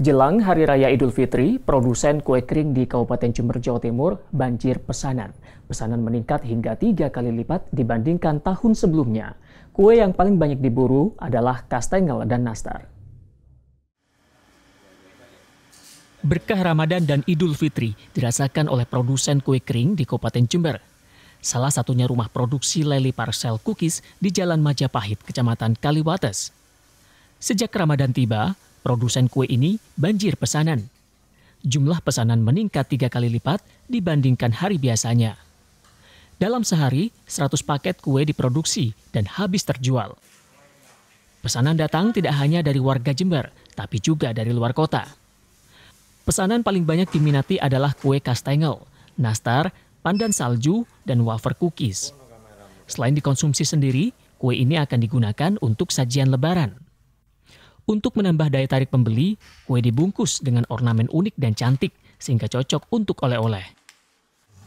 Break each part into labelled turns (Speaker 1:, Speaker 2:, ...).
Speaker 1: Jelang Hari Raya Idul Fitri, produsen kue kering di Kabupaten Jember, Jawa Timur banjir pesanan. Pesanan meningkat hingga tiga kali lipat dibandingkan tahun sebelumnya. Kue yang paling banyak diburu adalah kastengel dan nastar. Berkah Ramadan dan Idul Fitri dirasakan oleh produsen kue kering di Kabupaten Jember. Salah satunya rumah produksi Leli Parcel Cookies di Jalan Majapahit, Kecamatan Kaliwates. Sejak Ramadan tiba, Produsen kue ini banjir pesanan. Jumlah pesanan meningkat tiga kali lipat dibandingkan hari biasanya. Dalam sehari, 100 paket kue diproduksi dan habis terjual. Pesanan datang tidak hanya dari warga Jember, tapi juga dari luar kota. Pesanan paling banyak diminati adalah kue kastengel, nastar, pandan salju, dan wafer cookies. Selain dikonsumsi sendiri, kue ini akan digunakan untuk sajian lebaran. Untuk menambah daya tarik pembeli, kue dibungkus dengan ornamen unik dan cantik sehingga cocok untuk oleh-oleh.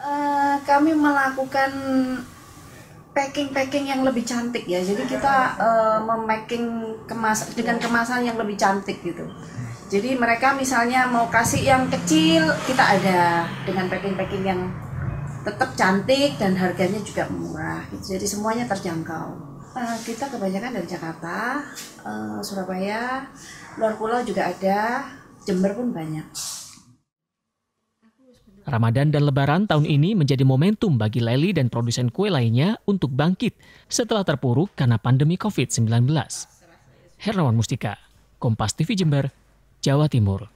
Speaker 2: Uh, kami melakukan packing-packing yang lebih cantik ya. Jadi kita uh, memaking kemas dengan kemasan yang lebih cantik gitu. Jadi mereka misalnya mau kasih yang kecil kita ada dengan packing-packing yang tetap cantik dan harganya juga murah. Gitu. Jadi semuanya terjangkau. Eh, kita kebanyakan dari Jakarta, eh, Surabaya, luar pulau juga ada, Jember pun banyak.
Speaker 1: Ramadan dan Lebaran tahun ini menjadi momentum bagi Leli dan produsen kue lainnya untuk bangkit setelah terpuruk karena pandemi COVID-19. Hernawan Mustika, Kompas TV Jember, Jawa Timur.